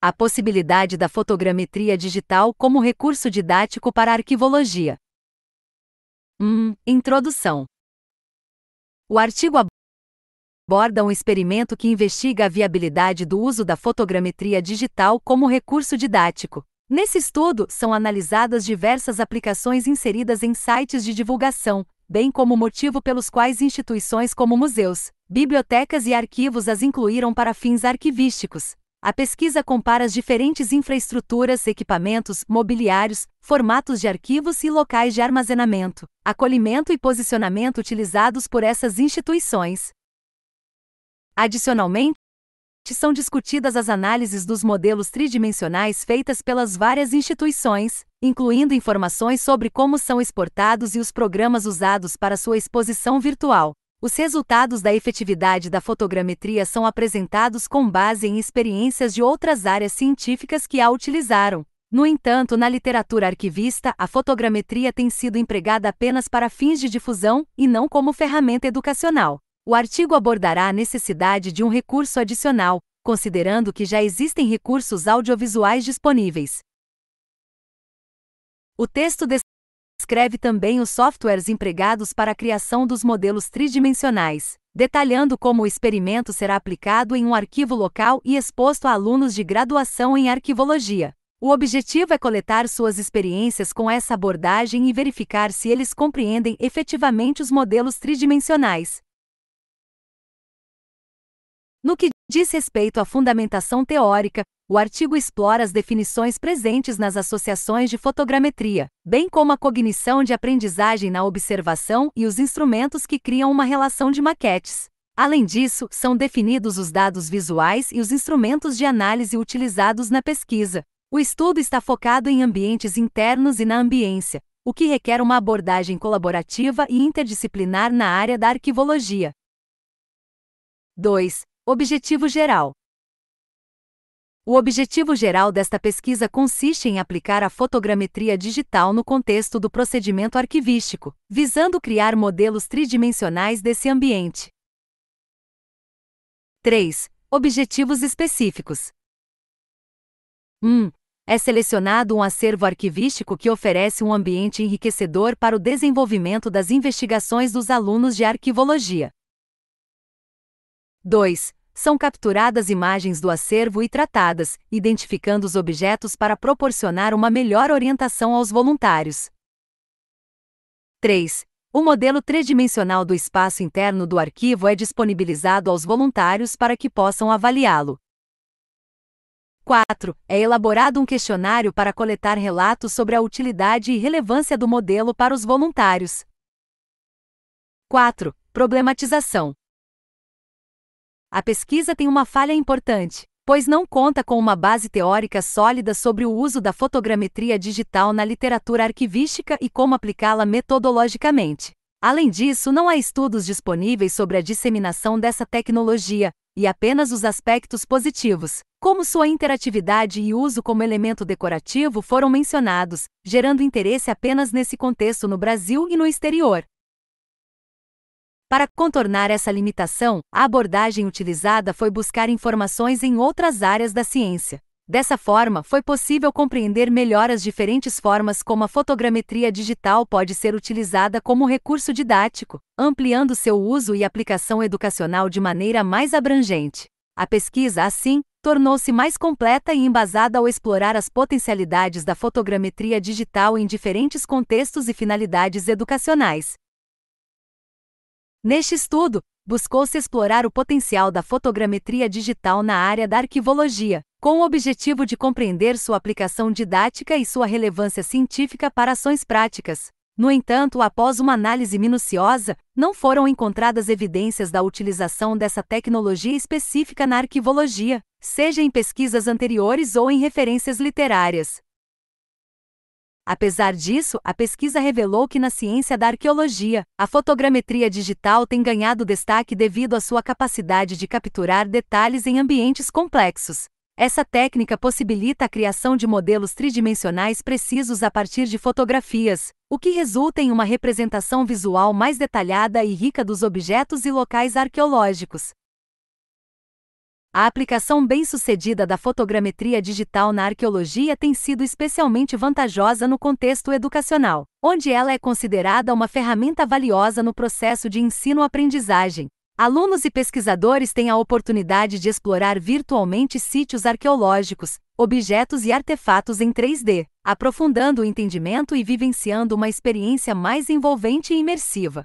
a possibilidade da fotogrametria digital como recurso didático para a arquivologia. Hum, introdução. O artigo aborda um experimento que investiga a viabilidade do uso da fotogrametria digital como recurso didático. Nesse estudo, são analisadas diversas aplicações inseridas em sites de divulgação, bem como o motivo pelos quais instituições como museus, bibliotecas e arquivos as incluíram para fins arquivísticos. A pesquisa compara as diferentes infraestruturas, equipamentos, mobiliários, formatos de arquivos e locais de armazenamento, acolhimento e posicionamento utilizados por essas instituições. Adicionalmente, são discutidas as análises dos modelos tridimensionais feitas pelas várias instituições, incluindo informações sobre como são exportados e os programas usados para sua exposição virtual. Os resultados da efetividade da fotogrametria são apresentados com base em experiências de outras áreas científicas que a utilizaram. No entanto, na literatura arquivista, a fotogrametria tem sido empregada apenas para fins de difusão e não como ferramenta educacional. O artigo abordará a necessidade de um recurso adicional, considerando que já existem recursos audiovisuais disponíveis. O texto Escreve também os softwares empregados para a criação dos modelos tridimensionais, detalhando como o experimento será aplicado em um arquivo local e exposto a alunos de graduação em arquivologia. O objetivo é coletar suas experiências com essa abordagem e verificar se eles compreendem efetivamente os modelos tridimensionais. No que diz respeito à fundamentação teórica, o artigo explora as definições presentes nas associações de fotogrametria, bem como a cognição de aprendizagem na observação e os instrumentos que criam uma relação de maquetes. Além disso, são definidos os dados visuais e os instrumentos de análise utilizados na pesquisa. O estudo está focado em ambientes internos e na ambiência, o que requer uma abordagem colaborativa e interdisciplinar na área da arquivologia. 2. Objetivo geral. O objetivo geral desta pesquisa consiste em aplicar a fotogrametria digital no contexto do procedimento arquivístico, visando criar modelos tridimensionais desse ambiente. 3. Objetivos específicos. 1. É selecionado um acervo arquivístico que oferece um ambiente enriquecedor para o desenvolvimento das investigações dos alunos de arquivologia. 2 são capturadas imagens do acervo e tratadas, identificando os objetos para proporcionar uma melhor orientação aos voluntários. 3. O modelo tridimensional do espaço interno do arquivo é disponibilizado aos voluntários para que possam avaliá-lo. 4. É elaborado um questionário para coletar relatos sobre a utilidade e relevância do modelo para os voluntários. 4. Problematização. A pesquisa tem uma falha importante, pois não conta com uma base teórica sólida sobre o uso da fotogrametria digital na literatura arquivística e como aplicá-la metodologicamente. Além disso, não há estudos disponíveis sobre a disseminação dessa tecnologia, e apenas os aspectos positivos, como sua interatividade e uso como elemento decorativo, foram mencionados, gerando interesse apenas nesse contexto no Brasil e no exterior. Para contornar essa limitação, a abordagem utilizada foi buscar informações em outras áreas da ciência. Dessa forma, foi possível compreender melhor as diferentes formas como a fotogrametria digital pode ser utilizada como recurso didático, ampliando seu uso e aplicação educacional de maneira mais abrangente. A pesquisa, assim, tornou-se mais completa e embasada ao explorar as potencialidades da fotogrametria digital em diferentes contextos e finalidades educacionais, Neste estudo, buscou-se explorar o potencial da fotogrametria digital na área da arquivologia, com o objetivo de compreender sua aplicação didática e sua relevância científica para ações práticas. No entanto, após uma análise minuciosa, não foram encontradas evidências da utilização dessa tecnologia específica na arquivologia, seja em pesquisas anteriores ou em referências literárias. Apesar disso, a pesquisa revelou que na ciência da arqueologia, a fotogrametria digital tem ganhado destaque devido à sua capacidade de capturar detalhes em ambientes complexos. Essa técnica possibilita a criação de modelos tridimensionais precisos a partir de fotografias, o que resulta em uma representação visual mais detalhada e rica dos objetos e locais arqueológicos. A aplicação bem-sucedida da fotogrametria digital na arqueologia tem sido especialmente vantajosa no contexto educacional, onde ela é considerada uma ferramenta valiosa no processo de ensino-aprendizagem. Alunos e pesquisadores têm a oportunidade de explorar virtualmente sítios arqueológicos, objetos e artefatos em 3D, aprofundando o entendimento e vivenciando uma experiência mais envolvente e imersiva.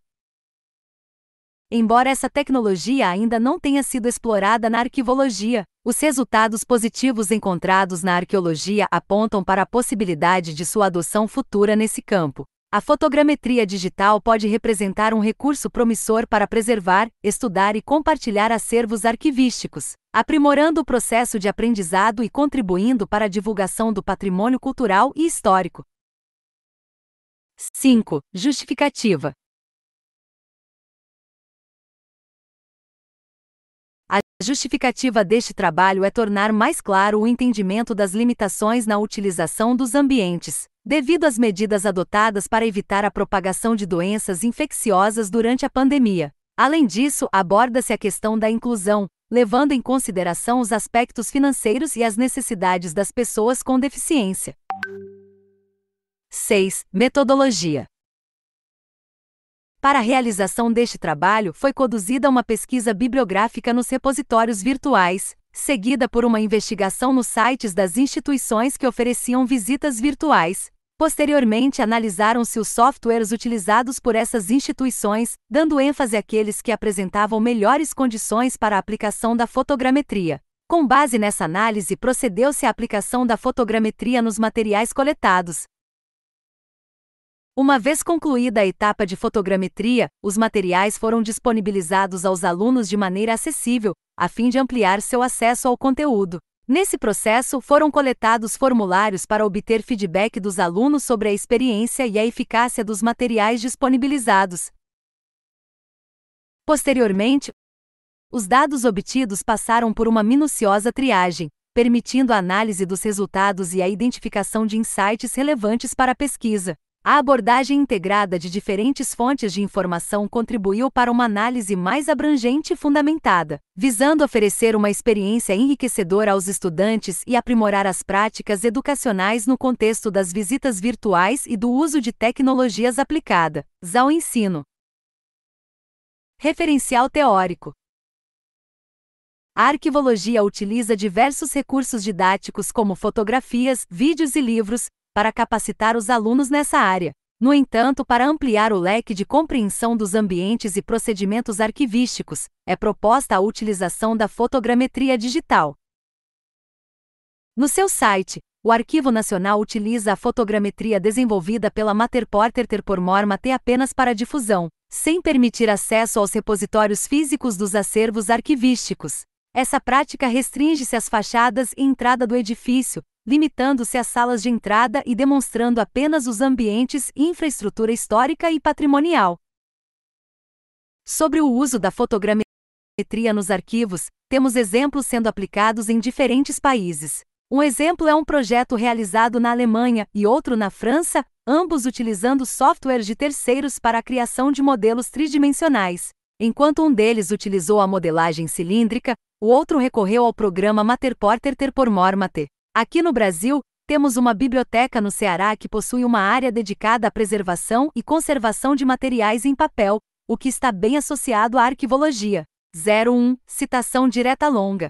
Embora essa tecnologia ainda não tenha sido explorada na arquivologia, os resultados positivos encontrados na arqueologia apontam para a possibilidade de sua adoção futura nesse campo. A fotogrametria digital pode representar um recurso promissor para preservar, estudar e compartilhar acervos arquivísticos, aprimorando o processo de aprendizado e contribuindo para a divulgação do patrimônio cultural e histórico. 5. Justificativa A justificativa deste trabalho é tornar mais claro o entendimento das limitações na utilização dos ambientes, devido às medidas adotadas para evitar a propagação de doenças infecciosas durante a pandemia. Além disso, aborda-se a questão da inclusão, levando em consideração os aspectos financeiros e as necessidades das pessoas com deficiência. 6. Metodologia. Para a realização deste trabalho, foi conduzida uma pesquisa bibliográfica nos repositórios virtuais, seguida por uma investigação nos sites das instituições que ofereciam visitas virtuais. Posteriormente, analisaram-se os softwares utilizados por essas instituições, dando ênfase àqueles que apresentavam melhores condições para a aplicação da fotogrametria. Com base nessa análise, procedeu-se à aplicação da fotogrametria nos materiais coletados, uma vez concluída a etapa de fotogrametria, os materiais foram disponibilizados aos alunos de maneira acessível, a fim de ampliar seu acesso ao conteúdo. Nesse processo, foram coletados formulários para obter feedback dos alunos sobre a experiência e a eficácia dos materiais disponibilizados. Posteriormente, os dados obtidos passaram por uma minuciosa triagem, permitindo a análise dos resultados e a identificação de insights relevantes para a pesquisa. A abordagem integrada de diferentes fontes de informação contribuiu para uma análise mais abrangente e fundamentada, visando oferecer uma experiência enriquecedora aos estudantes e aprimorar as práticas educacionais no contexto das visitas virtuais e do uso de tecnologias aplicadas ao ensino. Referencial teórico. A arquivologia utiliza diversos recursos didáticos como fotografias, vídeos e livros, para capacitar os alunos nessa área. No entanto, para ampliar o leque de compreensão dos ambientes e procedimentos arquivísticos, é proposta a utilização da fotogrametria digital. No seu site, o Arquivo Nacional utiliza a fotogrametria desenvolvida pela Materporter Terpormormate apenas para difusão, sem permitir acesso aos repositórios físicos dos acervos arquivísticos. Essa prática restringe-se às fachadas e entrada do edifício, limitando-se às salas de entrada e demonstrando apenas os ambientes infraestrutura histórica e patrimonial. Sobre o uso da fotogrametria nos arquivos, temos exemplos sendo aplicados em diferentes países. Um exemplo é um projeto realizado na Alemanha e outro na França, ambos utilizando softwares de terceiros para a criação de modelos tridimensionais. Enquanto um deles utilizou a modelagem cilíndrica, o outro recorreu ao programa Materporter Terpormor Aqui no Brasil, temos uma biblioteca no Ceará que possui uma área dedicada à preservação e conservação de materiais em papel, o que está bem associado à arquivologia. 01 Citação direta longa.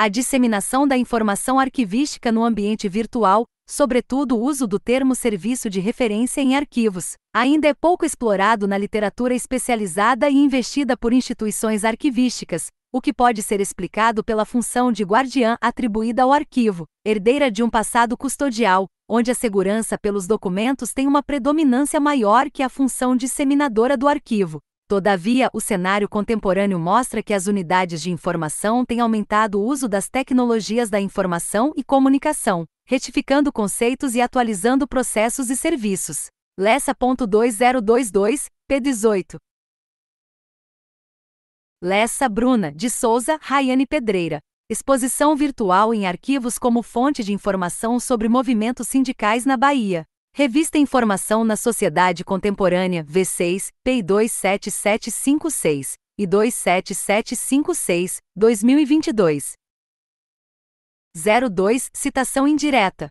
a disseminação da informação arquivística no ambiente virtual, sobretudo o uso do termo serviço de referência em arquivos, ainda é pouco explorado na literatura especializada e investida por instituições arquivísticas, o que pode ser explicado pela função de guardiã atribuída ao arquivo, herdeira de um passado custodial, onde a segurança pelos documentos tem uma predominância maior que a função disseminadora do arquivo. Todavia, o cenário contemporâneo mostra que as unidades de informação têm aumentado o uso das tecnologias da informação e comunicação, retificando conceitos e atualizando processos e serviços. Lessa.2022, P18. Lessa Bruna, de Souza, Rayane Pedreira. Exposição virtual em arquivos como fonte de informação sobre movimentos sindicais na Bahia. Revista Informação na Sociedade Contemporânea, V6, PI 27756 e 27756, 2022. 02 Citação indireta.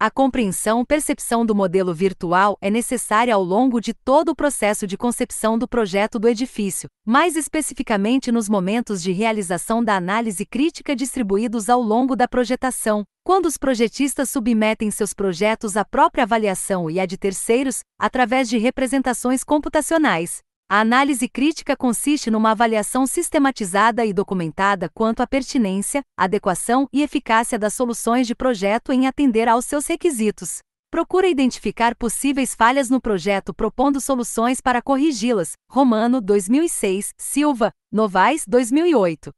A compreensão percepção do modelo virtual é necessária ao longo de todo o processo de concepção do projeto do edifício, mais especificamente nos momentos de realização da análise crítica distribuídos ao longo da projetação. Quando os projetistas submetem seus projetos à própria avaliação e à de terceiros, através de representações computacionais, a análise crítica consiste numa avaliação sistematizada e documentada quanto à pertinência, adequação e eficácia das soluções de projeto em atender aos seus requisitos. Procura identificar possíveis falhas no projeto propondo soluções para corrigi-las. Romano 2006, Silva, Novaes 2008.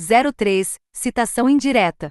Zero Citação indireta.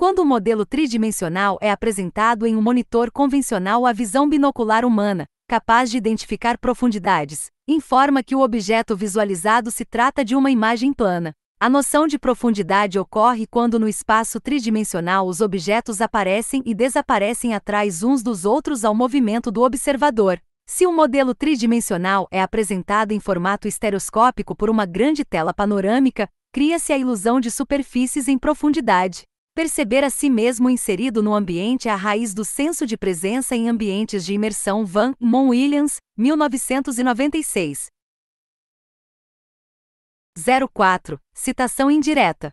Quando o modelo tridimensional é apresentado em um monitor convencional a visão binocular humana, capaz de identificar profundidades, informa que o objeto visualizado se trata de uma imagem plana. A noção de profundidade ocorre quando no espaço tridimensional os objetos aparecem e desaparecem atrás uns dos outros ao movimento do observador. Se um modelo tridimensional é apresentado em formato estereoscópico por uma grande tela panorâmica, cria-se a ilusão de superfícies em profundidade. Perceber a si mesmo inserido no ambiente é a raiz do senso de presença em ambientes de imersão Van Mon Williams, 1996. 04. Citação indireta.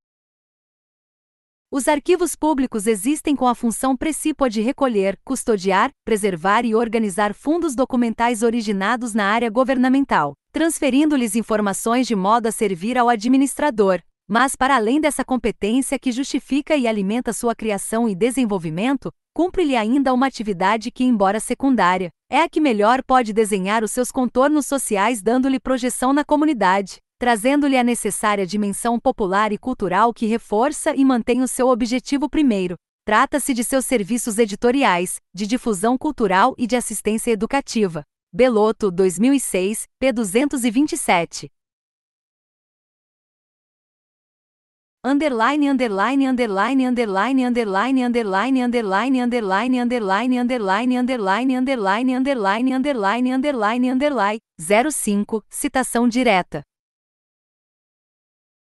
Os arquivos públicos existem com a função precípua de recolher, custodiar, preservar e organizar fundos documentais originados na área governamental, transferindo-lhes informações de modo a servir ao administrador. Mas, para além dessa competência que justifica e alimenta sua criação e desenvolvimento, cumpre-lhe ainda uma atividade que, embora secundária, é a que melhor pode desenhar os seus contornos sociais, dando-lhe projeção na comunidade trazendo-lhe a necessária dimensão popular e cultural que reforça e mantém o seu objetivo primeiro. Trata-se de seus serviços editoriais, de difusão cultural e de assistência educativa. Beloto, 2006, p. 227. underline underline underline underline underline underline underline underline underline underline underline underline underline underline underline underline 05 citação direta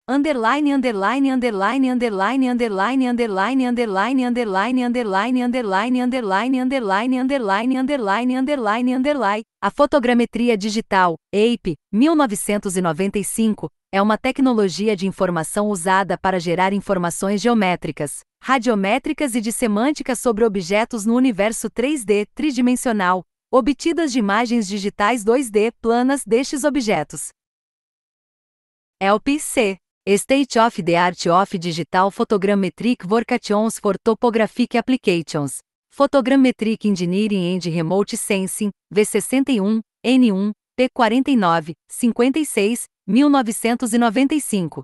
underline underline underline underline underline underline underline underline underline underline underline underline underline underline underline underline a fotogrametria digital APE 1995 é uma tecnologia de informação usada para gerar informações geométricas, radiométricas e de semântica sobre objetos no universo 3D tridimensional, obtidas de imagens digitais 2D planas destes objetos. LPC State of the Art of Digital Photogrammetric Workations for Topographic Applications. Photogrammetric Engineering and Remote Sensing, V61, N1, P49, 56, 1995.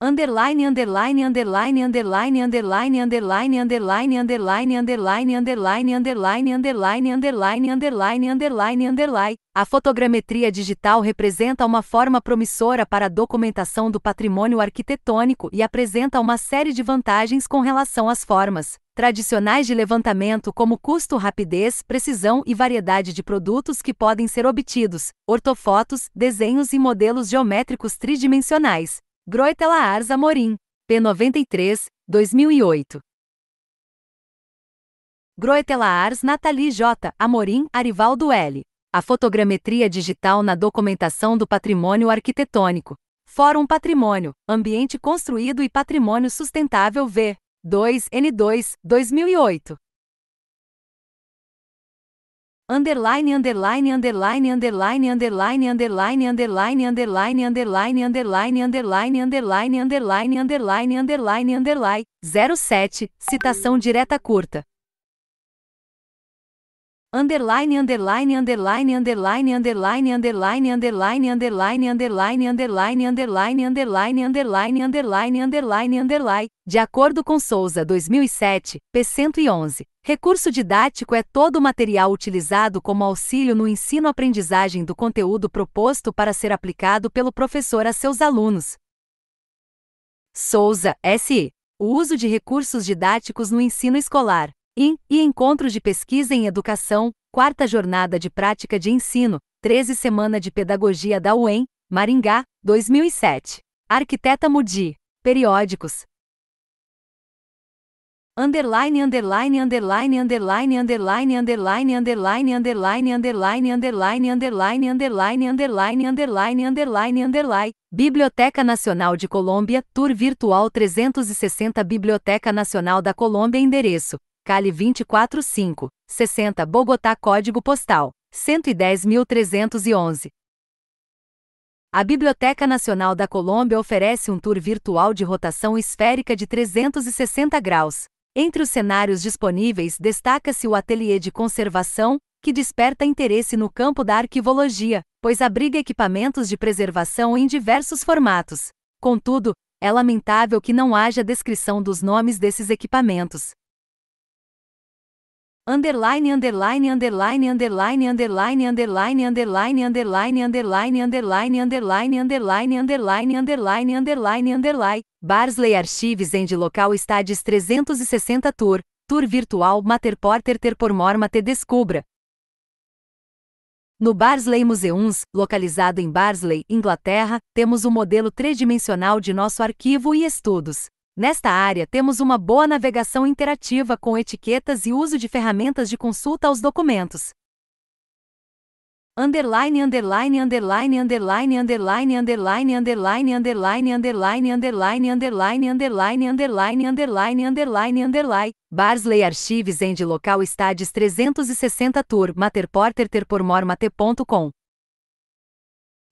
underline underline underline underline underline underline underline underline underline underline underline underline underline underline underline underline a fotogrametria digital representa uma forma promissora para a documentação do patrimônio arquitetônico e apresenta uma série de vantagens com relação às formas tradicionais de levantamento como custo, rapidez, precisão e variedade de produtos que podem ser obtidos, ortofotos, desenhos e modelos geométricos tridimensionais. Groitelaar Zamorim, P93, 2008. Groetelaars Nathalie J. Amorim Arivaldo L. A fotogrametria digital na documentação do patrimônio arquitetônico. Fórum Patrimônio, Ambiente Construído e Patrimônio Sustentável V. 2N2, 2008 underline underline underline underline underline underline underline underline underline underline underline underline underline underline underline underline 07 citação direta curta underline underline underline underline underline underline underline underline underline underline underline underline underline underline underline underline de acordo com Souza 2007 P111 recurso didático é todo o material utilizado como auxílio no ensino-aprendizagem do conteúdo proposto para ser aplicado pelo professor a seus alunos Souza S. O uso de recursos didáticos no ensino escolar e, e encontros de pesquisa em educação, quarta jornada de prática de ensino, 13 semana de pedagogia da UEM, Maringá, 2007. Arquiteta Mudi. Periódicos. Underline, underline, underline, underline, underline, underline, underline, underline, underline, underline, underline, underline, underline, underline, underline, underline. Biblioteca Nacional de Colômbia, Tour Virtual 360 Biblioteca Nacional da Colômbia Endereço Cali 245, 60 Bogotá Código Postal 110311. A Biblioteca Nacional da Colômbia oferece um tour virtual de rotação esférica de 360 graus. Entre os cenários disponíveis destaca-se o ateliê de conservação, que desperta interesse no campo da arquivologia, pois abriga equipamentos de preservação em diversos formatos. Contudo, é lamentável que não haja descrição dos nomes desses equipamentos underline underline underline underline underline underline underline underline underline underline underline underline underline underline underline underline Barsley Archives end local estádios 360 tour tour virtual Mater Porter ter por morma te descubra no Barsley Museums, localizado em Barsley, Inglaterra, temos um modelo tridimensional de nosso arquivo e estudos. Nesta área, temos uma boa navegação interativa com etiquetas e uso de ferramentas de consulta aos documentos. Underline, underline, underline, underline, underline, underline, underline, underline, underline, underline, underline, underline, underline, underline, underline, underline. Barsley Archives end local estades 360 tour materporter terpormormate.com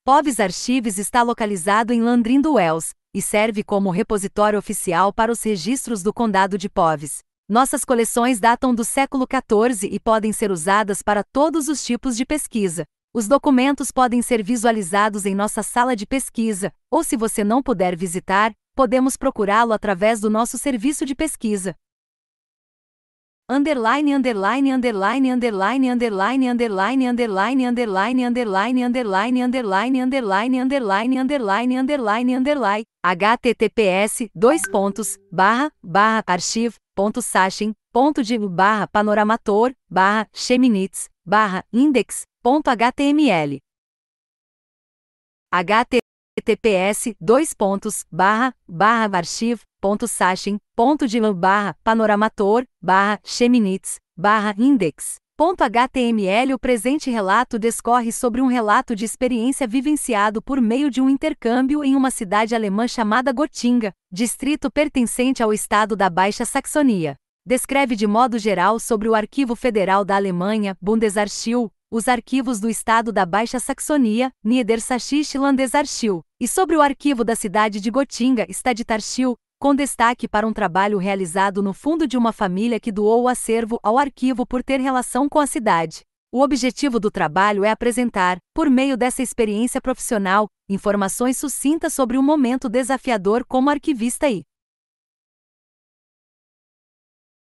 Pobs Archives está localizado em Landrindo Wells, e serve como repositório oficial para os registros do Condado de Poves. Nossas coleções datam do século XIV e podem ser usadas para todos os tipos de pesquisa. Os documentos podem ser visualizados em nossa sala de pesquisa, ou se você não puder visitar, podemos procurá-lo através do nosso serviço de pesquisa underline underline underline underline underline underline underline underline underline underline underline underline underline underline underline underline https dois pontos barra barra archive ponto sachin ponto de barra panoramator barra cheminitz barra index ponto html https dois pontos barra barra archive sachin, panoramator, barra, cheminitz, barra, index. HTML O presente relato descorre sobre um relato de experiência vivenciado por meio de um intercâmbio em uma cidade alemã chamada Gotinga, distrito pertencente ao estado da Baixa Saxonia. Descreve de modo geral sobre o Arquivo Federal da Alemanha, Bundesarchiv, os arquivos do estado da Baixa Saxonia, Niedersachsische Landesarchiv, e sobre o arquivo da cidade de Gotinga, Stadtarchiv, com destaque para um trabalho realizado no fundo de uma família que doou o acervo ao arquivo por ter relação com a cidade. O objetivo do trabalho é apresentar, por meio dessa experiência profissional, informações sucintas sobre um momento desafiador como arquivista e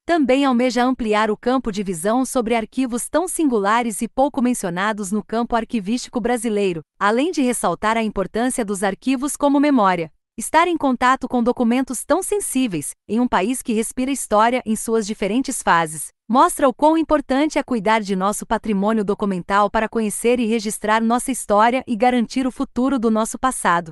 também almeja ampliar o campo de visão sobre arquivos tão singulares e pouco mencionados no campo arquivístico brasileiro, além de ressaltar a importância dos arquivos como memória. Estar em contato com documentos tão sensíveis, em um país que respira história em suas diferentes fases, mostra o quão importante é cuidar de nosso patrimônio documental para conhecer e registrar nossa história e garantir o futuro do nosso passado.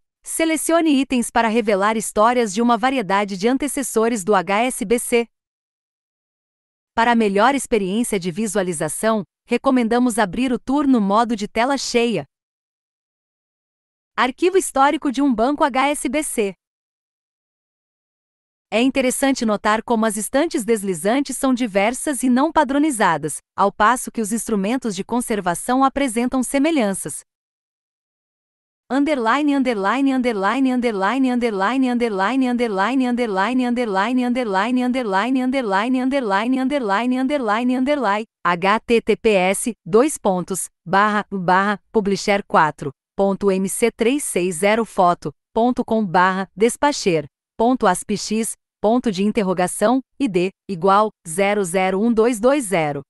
Selecione itens para revelar histórias de uma variedade de antecessores do HSBC. Para melhor experiência de visualização, recomendamos abrir o tour no modo de tela cheia. Arquivo histórico de um banco HSBC. É interessante notar como as estantes deslizantes são diversas e não padronizadas, ao passo que os instrumentos de conservação apresentam semelhanças, underline underline underline underline underline underline underline underline underline underline underline underline underline underline underline underline https dois pontos barra barra publisher 4 ponto mc 360 foto ponto com barra despacher ponto aspx ponto de interrogação id igual 001220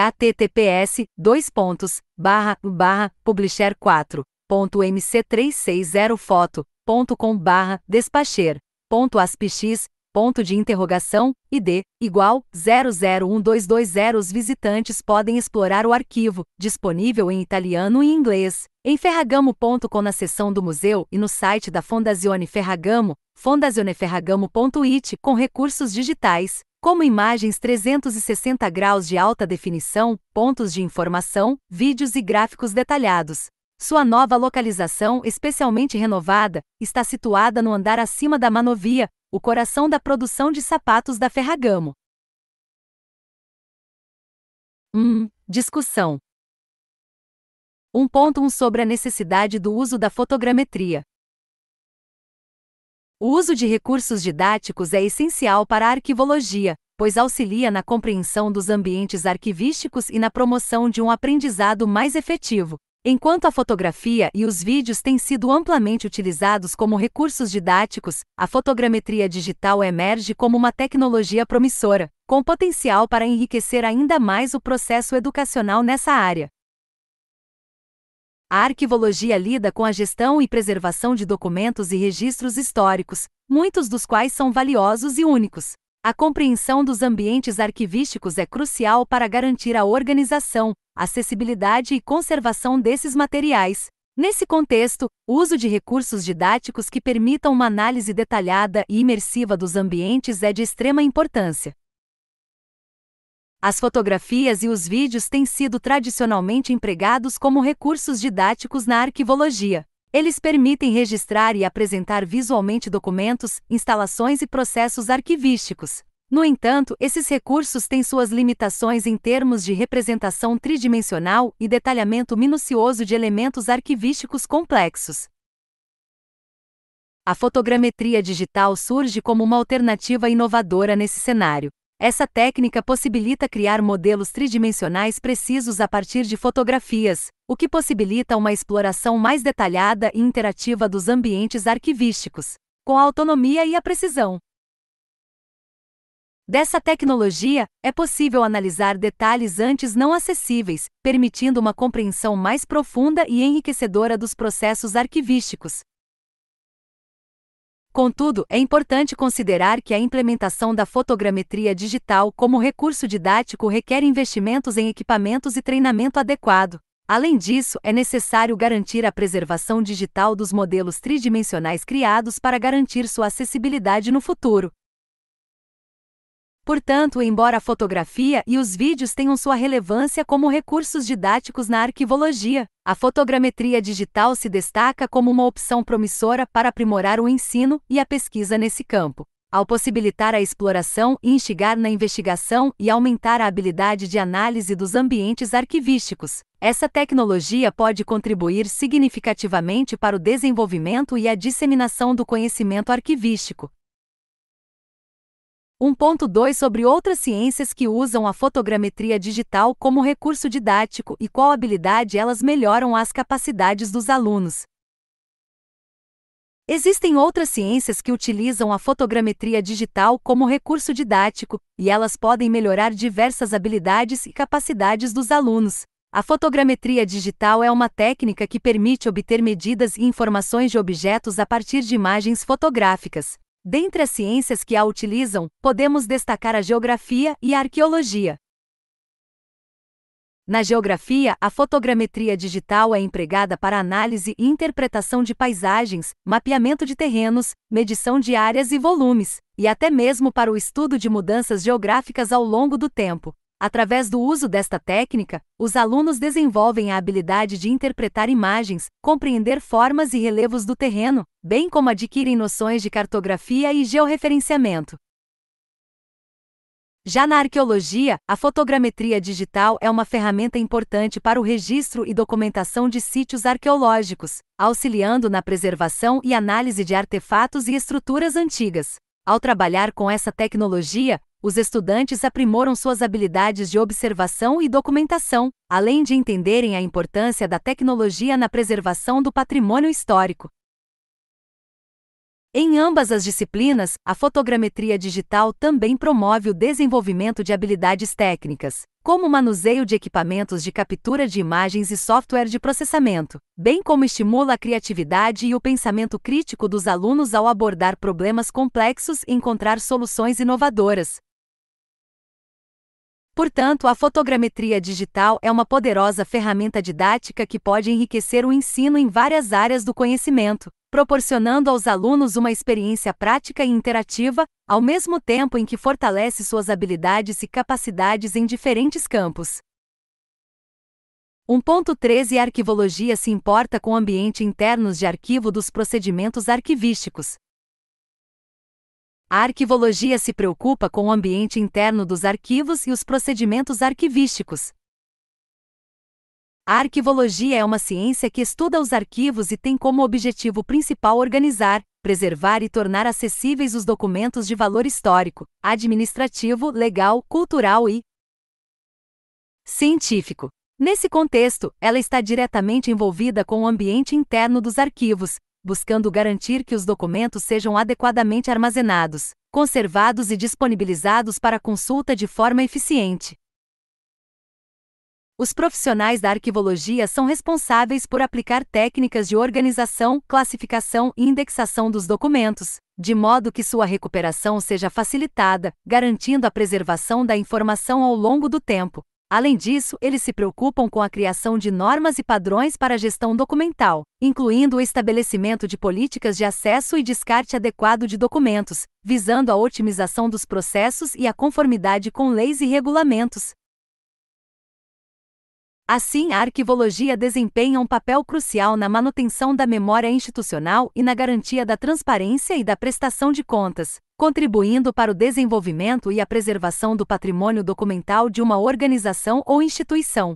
https dois pontos barra barra publisher 4 mc 360 foto ponto com barra despacher ponto aspx ponto de interrogação id igual 001220 os visitantes podem explorar o arquivo disponível em italiano e inglês em ferragamo.com na seção do museu e no site da Fondazione Ferragamo FondazioneFerragamo.it com recursos digitais como imagens 360 graus de alta definição, pontos de informação, vídeos e gráficos detalhados. Sua nova localização, especialmente renovada, está situada no andar acima da Manovia, o coração da produção de sapatos da Ferragamo. Hum, discussão. 1.1 sobre a necessidade do uso da fotogrametria. O uso de recursos didáticos é essencial para a arquivologia, pois auxilia na compreensão dos ambientes arquivísticos e na promoção de um aprendizado mais efetivo. Enquanto a fotografia e os vídeos têm sido amplamente utilizados como recursos didáticos, a fotogrametria digital emerge como uma tecnologia promissora, com potencial para enriquecer ainda mais o processo educacional nessa área. A arquivologia lida com a gestão e preservação de documentos e registros históricos, muitos dos quais são valiosos e únicos. A compreensão dos ambientes arquivísticos é crucial para garantir a organização, acessibilidade e conservação desses materiais. Nesse contexto, o uso de recursos didáticos que permitam uma análise detalhada e imersiva dos ambientes é de extrema importância. As fotografias e os vídeos têm sido tradicionalmente empregados como recursos didáticos na arquivologia. Eles permitem registrar e apresentar visualmente documentos, instalações e processos arquivísticos. No entanto, esses recursos têm suas limitações em termos de representação tridimensional e detalhamento minucioso de elementos arquivísticos complexos. A fotogrametria digital surge como uma alternativa inovadora nesse cenário. Essa técnica possibilita criar modelos tridimensionais precisos a partir de fotografias, o que possibilita uma exploração mais detalhada e interativa dos ambientes arquivísticos, com a autonomia e a precisão. Dessa tecnologia, é possível analisar detalhes antes não acessíveis, permitindo uma compreensão mais profunda e enriquecedora dos processos arquivísticos, Contudo, é importante considerar que a implementação da fotogrametria digital como recurso didático requer investimentos em equipamentos e treinamento adequado. Além disso, é necessário garantir a preservação digital dos modelos tridimensionais criados para garantir sua acessibilidade no futuro. Portanto, embora a fotografia e os vídeos tenham sua relevância como recursos didáticos na arquivologia, a fotogrametria digital se destaca como uma opção promissora para aprimorar o ensino e a pesquisa nesse campo. Ao possibilitar a exploração e instigar na investigação e aumentar a habilidade de análise dos ambientes arquivísticos, essa tecnologia pode contribuir significativamente para o desenvolvimento e a disseminação do conhecimento arquivístico, 1.2 sobre outras ciências que usam a fotogrametria digital como recurso didático e qual habilidade elas melhoram as capacidades dos alunos. Existem outras ciências que utilizam a fotogrametria digital como recurso didático, e elas podem melhorar diversas habilidades e capacidades dos alunos. A fotogrametria digital é uma técnica que permite obter medidas e informações de objetos a partir de imagens fotográficas. Dentre as ciências que a utilizam, podemos destacar a geografia e a arqueologia. Na geografia, a fotogrametria digital é empregada para análise e interpretação de paisagens, mapeamento de terrenos, medição de áreas e volumes, e até mesmo para o estudo de mudanças geográficas ao longo do tempo. Através do uso desta técnica, os alunos desenvolvem a habilidade de interpretar imagens, compreender formas e relevos do terreno, bem como adquirem noções de cartografia e georreferenciamento. Já na arqueologia, a fotogrametria digital é uma ferramenta importante para o registro e documentação de sítios arqueológicos, auxiliando na preservação e análise de artefatos e estruturas antigas. Ao trabalhar com essa tecnologia, os estudantes aprimoram suas habilidades de observação e documentação, além de entenderem a importância da tecnologia na preservação do patrimônio histórico. Em ambas as disciplinas, a fotogrametria digital também promove o desenvolvimento de habilidades técnicas, como o manuseio de equipamentos de captura de imagens e software de processamento, bem como estimula a criatividade e o pensamento crítico dos alunos ao abordar problemas complexos e encontrar soluções inovadoras, Portanto, a fotogrametria digital é uma poderosa ferramenta didática que pode enriquecer o ensino em várias áreas do conhecimento, proporcionando aos alunos uma experiência prática e interativa, ao mesmo tempo em que fortalece suas habilidades e capacidades em diferentes campos. 1.13 arquivologia se importa com o ambiente internos de arquivo dos procedimentos arquivísticos, a arquivologia se preocupa com o ambiente interno dos arquivos e os procedimentos arquivísticos. A arquivologia é uma ciência que estuda os arquivos e tem como objetivo principal organizar, preservar e tornar acessíveis os documentos de valor histórico, administrativo, legal, cultural e científico. Nesse contexto, ela está diretamente envolvida com o ambiente interno dos arquivos, buscando garantir que os documentos sejam adequadamente armazenados, conservados e disponibilizados para consulta de forma eficiente. Os profissionais da arquivologia são responsáveis por aplicar técnicas de organização, classificação e indexação dos documentos, de modo que sua recuperação seja facilitada, garantindo a preservação da informação ao longo do tempo. Além disso, eles se preocupam com a criação de normas e padrões para a gestão documental, incluindo o estabelecimento de políticas de acesso e descarte adequado de documentos, visando a otimização dos processos e a conformidade com leis e regulamentos. Assim, a arquivologia desempenha um papel crucial na manutenção da memória institucional e na garantia da transparência e da prestação de contas, contribuindo para o desenvolvimento e a preservação do patrimônio documental de uma organização ou instituição.